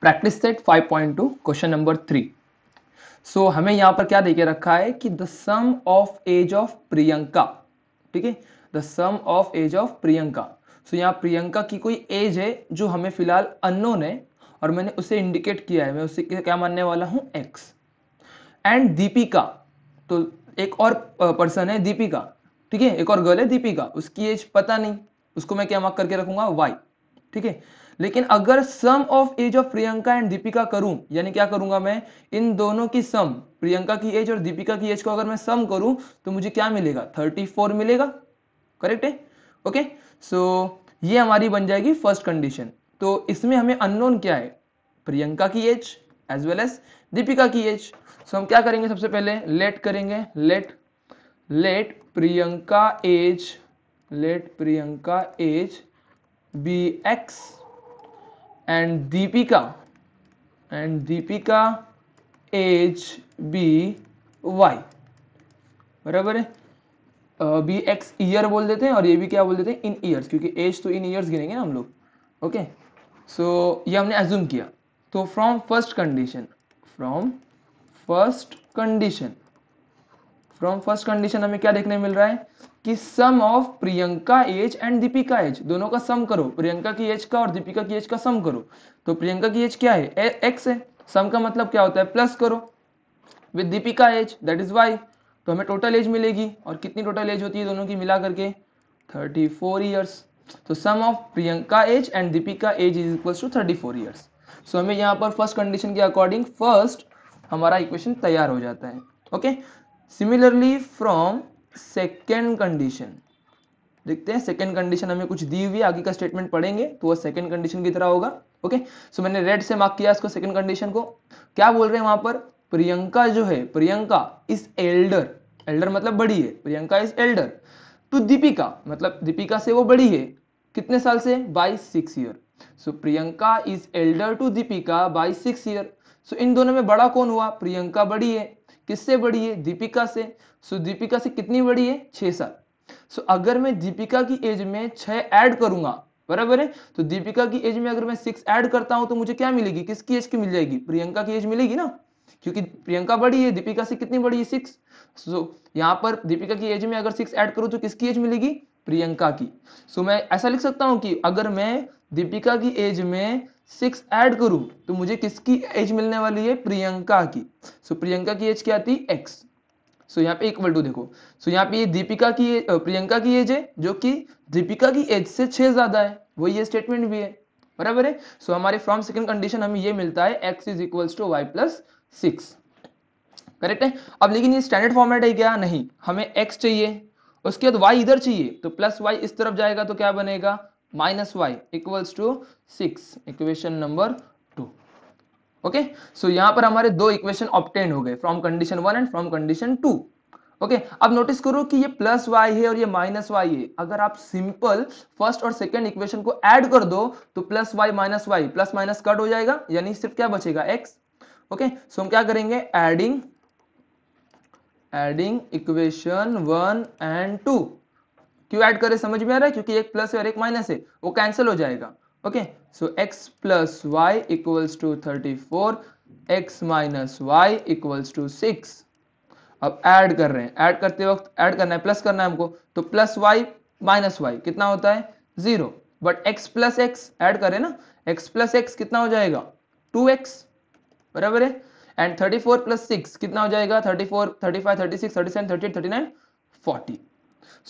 Practice set 5.2 point question number three so हमें यहां पर क्या देखे रखा है कि the sum of age of Priyanka ठीक है the sum of age of Priyanka so यहाँ प्रियंका की कोई एज है जो हमें फिलहाल अननोन है और मैंने उसे इंडिकेट किया है मैं उसे क्या मानने वाला हूं एक्स एंड दीपिका तो एक और पर्सन है दीपिका ठीक है एक और गर्ल है दीपिका उसकी एज पता नहीं उसको मैं क्या मार्क करके रखूंगा वाई ठीक है लेकिन अगर sum of age of Priyanka and Deepika करूं यानी क्या करूंगा मैं इन दोनों की सम प्रियंका की एज और दीपिका की एज को अगर मैं सम करूं तो मुझे क्या मिलेगा थर्टी फोर मिलेगा करेक्ट है ओके सो ये हमारी बन जाएगी फर्स्ट कंडीशन तो इसमें हमें अननोन क्या है प्रियंका की age as well as Deepika की एज सो हम क्या करेंगे सबसे पहले लेट करेंगे let let Priyanka age let Priyanka age be x and Deepika and Deepika H B Y बराबर है बी एक्स ईयर बोल देते हैं और ये भी क्या बोल देते हैं इन ईयर्स क्योंकि एज तो इन ईयर्स गिनेंगे ना हम लोग ओके सो ये हमने एज्यूम किया तो from first condition from first condition from first condition हमें क्या देखने मिल रहा है कि sum of Priyanka age and Deepika age दोनों का सम करो प्रियंका की एज का और दीपिका की एज का सम करो तो प्रियंका की एज क्या है एक्स है सम का मतलब क्या होता है प्लस करो with Deepika age that is y तो हमें टोटल एज मिलेगी और कितनी टोटल एज होती है दोनों की मिला करके थर्टी फोर ईयर्स तो sum of Priyanka age and Deepika age is equal to thirty four years so हमें यहाँ पर फर्स्ट कंडीशन के अकॉर्डिंग फर्स्ट हमारा इक्वेशन तैयार हो जाता है okay similarly from second condition देखते हैं सेकेंड कंडीशन हमें कुछ दी हुई है आगे का स्टेटमेंट पढ़ेंगे तो वह सेकेंड कंडीशन की तरह होगा ओके सो मैंने रेड से मार्क किया इसको सेकेंड कंडीशन को क्या बोल रहे हैं वहां पर प्रियंका जो है प्रियंका इज एल्डर एल्डर मतलब बड़ी है Priyanka is elder to Deepika मतलब दीपिका से वो बड़ी है कितने साल से by six year so Priyanka is elder to Deepika by six year so इन दोनों में बड़ा कौन हुआ प्रियंका बड़ी है किससे बड़ी है दीपिका से सो दीपिका से कितनी बड़ी है छह साल सो अगर मैं दीपिका की एज में छह ऐड करूंगा बराबर है तो दीपिका की एज में अगर मैं सिक्स ऐड करता हूं तो मुझे क्या मिलेगी किसकी एज की मिल जाएगी प्रियंका की एज मिलेगी ना क्योंकि प्रियंका बड़ी है दीपिका से कितनी बड़ी है सिक्स सो यहाँ पर दीपिका की एज में अगर सिक्स ऐड करूँ तो किसकी एज मिलेगी प्रियंका की सो मैं ऐसा लिख सकता हूँ कि अगर मैं दीपिका की एज में सिक्स ऐड करूं तो मुझे किसकी एज मिलने वाली है प्रियंका की सो so, प्रियंका की एज क्या थी एक्स सो so, यहाँ पे इक्वल टू देखो सो so, यहाँ पे ये दीपिका की प्रियंका की एज है जो कि दीपिका की एज से छह ज़्यादा है वही ये स्टेटमेंट भी है बराबर है सो so, हमारे फ्रॉम सेकंड कंडीशन हमें ये मिलता है x is equals to y plus six correct है अब लेकिन ये स्टैंडर्ड फॉर्मेट है क्या नहीं हमें एक्स चाहिए उसके बाद वाई इधर चाहिए तो प्लस वाई इस तरफ जाएगा तो क्या बनेगा minus y equals to six equation number two okay so यहां पर हमारे दो इक्वेशन ऑप्टेंड हो गए from condition one and from condition two okay okay, अब नोटिस करो कि ये प्लस वाई है और ये माइनस वाई है अगर आप सिंपल फर्स्ट और सेकंड इक्वेशन को ऐड कर दो तो plus y minus y plus minus cut हो जाएगा यानी सिर्फ क्या बचेगा एक्स ओके सो हम क्या करेंगे adding adding equation one and two क्यों ऐड करें समझ में आ रहा है क्योंकि एक प्लस है और एक माइनस है वो कैंसिल हो जाएगा okay so x plus y equals to thirty four x minus y equals to six अब ऐड कर रहे हैं ऐड करते वक्त ऐड करना है प्लस करना है हमको तो प्लस वाई माइनस वाई कितना होता है zero but x plus x add करें ना एक्स प्लस एक्स कितना हो जाएगा टू एक्स बराबर है and thirty four plus six कितना हो जाएगा thirty four thirty five thirty six thirty seven thirty eight thirty nine forty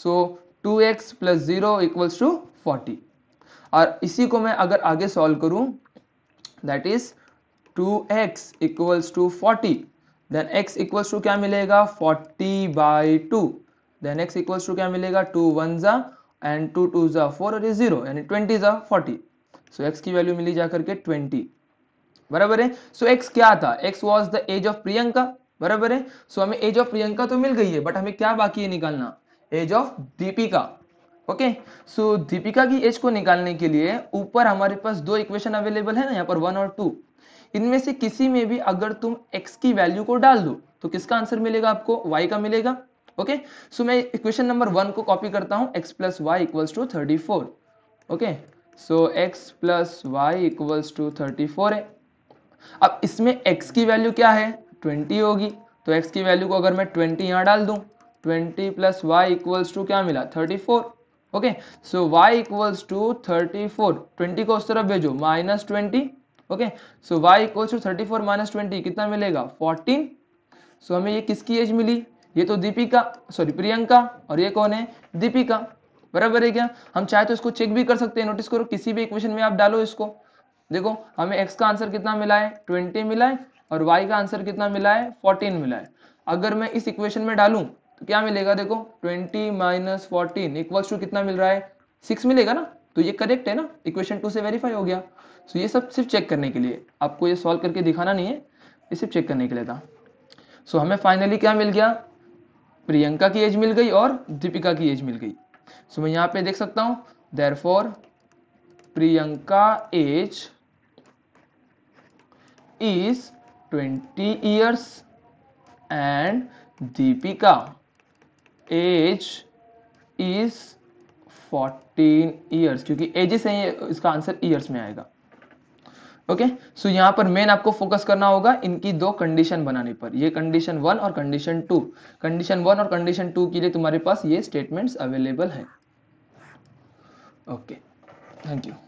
so two x plus zero equals to forty और इसी को मैं अगर आगे सॉल्व करूं that is two x equals to forty then x equals to क्या मिलेगा forty by two then x equals to क्या मिलेगा टू वन जा एंड टू टू जा फोर और जीरो यानी ट्वेंटी जा फोर्टी सो एक्स की वैल्यू मिली जा करके ट्वेंटी बराबर है सो so, एक्स क्या था x was the age of Priyanka बराबर है सो so, हमें एज ऑफ प्रियंका तो मिल गई है बट हमें क्या बाकी है निकालना age of Deepika okay so Deepika की एज को निकालने के लिए ऊपर हमारे पास दो इक्वेशन अवेलेबल है ना यहाँ पर वन और टू इनमें से किसी में भी अगर तुम एक्स की वैल्यू को डाल दो तो किसका आंसर मिलेगा आपको वाई का मिलेगा ओके सो मैं इक्वेशन नंबर वन को कॉपी करता हूँ x plus y equals to thirty four okay so x plus y equals to thirty four है अब इसमें एक्स की वैल्यू क्या है ट्वेंटी होगी तो एक्स की वैल्यू को अगर मैं ट्वेंटी यहाँ डाल दूँ twenty plus y equals to क्या मिला thirty four okay so y equals to thirty four twenty को उस तरफ भेजो minus twenty okay so y equals to thirty four minus twenty कितना मिलेगा फोर्टीन सो so, हमें ये किसकी एज मिली ये तो दीपिका सॉरी प्रियंका और ये कौन है दीपिका बराबर है क्या हम चाहे तो इसको चेक भी कर सकते हैं नोटिस करो किसी भी इक्वेशन में आप डालो इसको देखो हमें एक्स का आंसर कितना मिला है ट्वेंटी मिला है और वाई का आंसर कितना मिला है फोर्टीन मिला है अगर मैं इस इक्वेशन में डालूं तो क्या मिलेगा देखो twenty minus fourteen equal to कितना मिल रहा है सिक्स मिलेगा ना तो ये करेक्ट है ना इक्वेशन टू से वेरीफाई हो गया तो ये सब सिर्फ चेक करने के लिए आपको ये सॉल्व करके दिखाना नहीं है ये सिर्फ चेक करने के लिए था सो so, हमें फाइनली क्या मिल गया प्रियंका की एज मिल गई और दीपिका की एज मिल गई सो so, मैं यहाँ पे देख सकता हूँ there Priyanka age is twenty years and Deepika age is fourteen years क्योंकि एजेस है ये इसका आंसर ईयर्स में आएगा ओके okay? सो so, पर मेन आपको फोकस करना होगा इनकी दो कंडीशन बनाने पर ये कंडीशन वन और कंडीशन टू कंडीशन वन और कंडीशन टू के लिए तुम्हारे पास ये स्टेटमेंट्स अवेलेबल है ओके थैंक यू